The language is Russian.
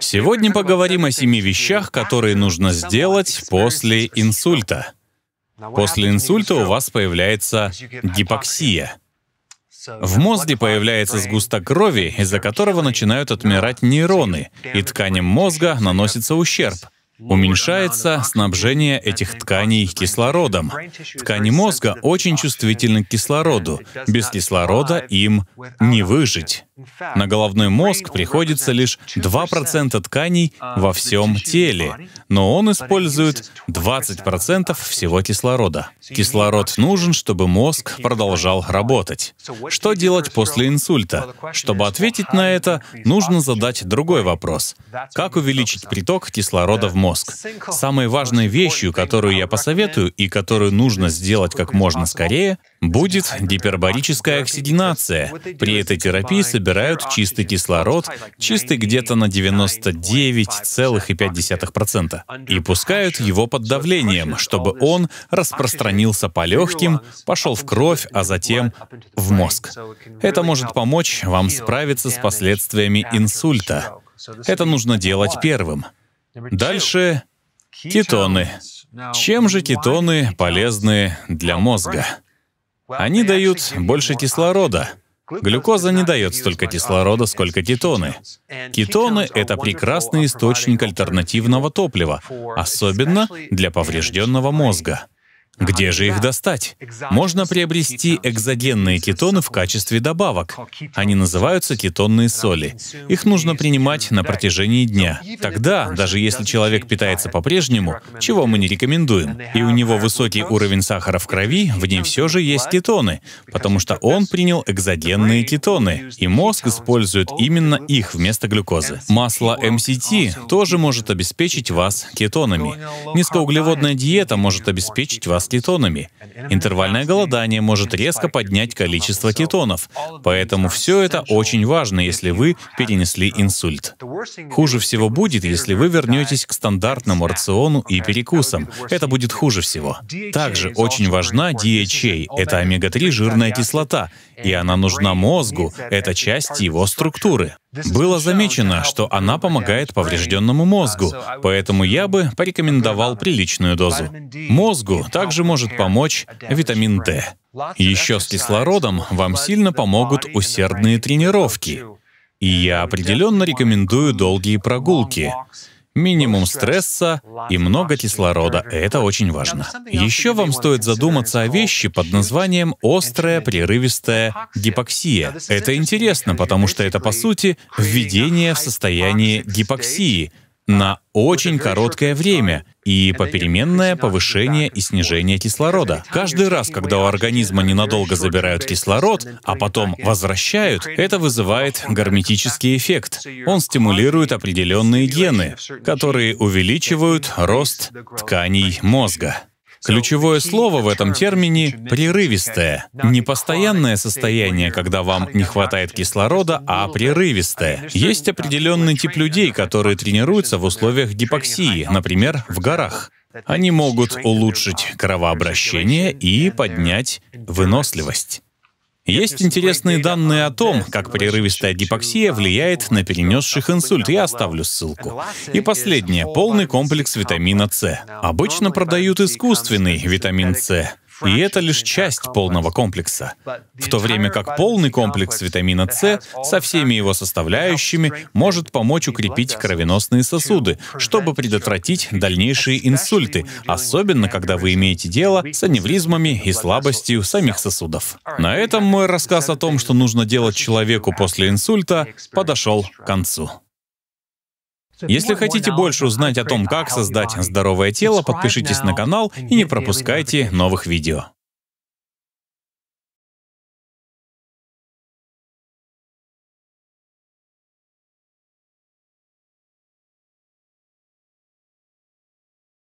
Сегодня поговорим о семи вещах, которые нужно сделать после инсульта. После инсульта у вас появляется гипоксия. В мозге появляется сгусток крови, из-за которого начинают отмирать нейроны, и тканям мозга наносится ущерб. Уменьшается снабжение этих тканей кислородом. Ткани мозга очень чувствительны к кислороду. Без кислорода им не выжить. На головной мозг приходится лишь 2% тканей во всем теле, но он использует 20% всего кислорода. Кислород нужен, чтобы мозг продолжал работать. Что делать после инсульта? Чтобы ответить на это, нужно задать другой вопрос. Как увеличить приток кислорода в мозг? мозг. Самой важной вещью, которую я посоветую и которую нужно сделать как можно скорее, будет гипербарическая оксигенация. При этой терапии собирают чистый кислород, чистый где-то на 99,5%, и пускают его под давлением, чтобы он распространился по легким, пошел в кровь, а затем в мозг. Это может помочь вам справиться с последствиями инсульта. Это нужно делать первым. Дальше кетоны. Чем же кетоны полезны для мозга? Они дают больше кислорода. Глюкоза не дает столько кислорода, сколько кетоны. Кетоны — это прекрасный источник альтернативного топлива, особенно для поврежденного мозга. Где же их достать? Можно приобрести экзогенные кетоны в качестве добавок. Они называются кетонные соли. Их нужно принимать на протяжении дня. Тогда, даже если человек питается по-прежнему, чего мы не рекомендуем, и у него высокий уровень сахара в крови, в ней все же есть кетоны, потому что он принял экзогенные кетоны, и мозг использует именно их вместо глюкозы. Масло МСТ тоже может обеспечить вас кетонами. Низкоуглеводная диета может обеспечить вас с тоннами. Интервальное голодание может резко поднять количество кетонов, поэтому все это очень важно, если вы перенесли инсульт. Хуже всего будет, если вы вернетесь к стандартному рациону и перекусам. Это будет хуже всего. Также очень важна DHA, это омега-3 жирная кислота, и она нужна мозгу, это часть его структуры. Было замечено, что она помогает поврежденному мозгу, поэтому я бы порекомендовал приличную дозу. Мозгу также может помочь витамин D. Еще с кислородом вам сильно помогут усердные тренировки. И я определенно рекомендую долгие прогулки минимум стресса и много кислорода. Это очень важно. Еще вам стоит задуматься о вещи под названием острая прерывистая гипоксия. Это интересно, потому что это, по сути, введение в состояние гипоксии — на очень короткое время и попеременное повышение и снижение кислорода. Каждый раз, когда у организма ненадолго забирают кислород, а потом возвращают, это вызывает герметический эффект. Он стимулирует определенные гены, которые увеличивают рост тканей мозга. Ключевое слово в этом термине — прерывистое. Не постоянное состояние, когда вам не хватает кислорода, а прерывистое. Есть определенный тип людей, которые тренируются в условиях гипоксии, например, в горах. Они могут улучшить кровообращение и поднять выносливость. Есть интересные данные о том, как прерывистая гипоксия влияет на перенесших инсульт. Я оставлю ссылку. И последнее — полный комплекс витамина С. Обычно продают искусственный витамин С. И это лишь часть полного комплекса. В то время как полный комплекс витамина С со всеми его составляющими может помочь укрепить кровеносные сосуды, чтобы предотвратить дальнейшие инсульты, особенно когда вы имеете дело с аневризмами и слабостью самих сосудов. На этом мой рассказ о том, что нужно делать человеку после инсульта, подошел к концу. Если хотите больше узнать о том, как создать e здоровое тело, подпишитесь на канал и не пропускайте новых видео.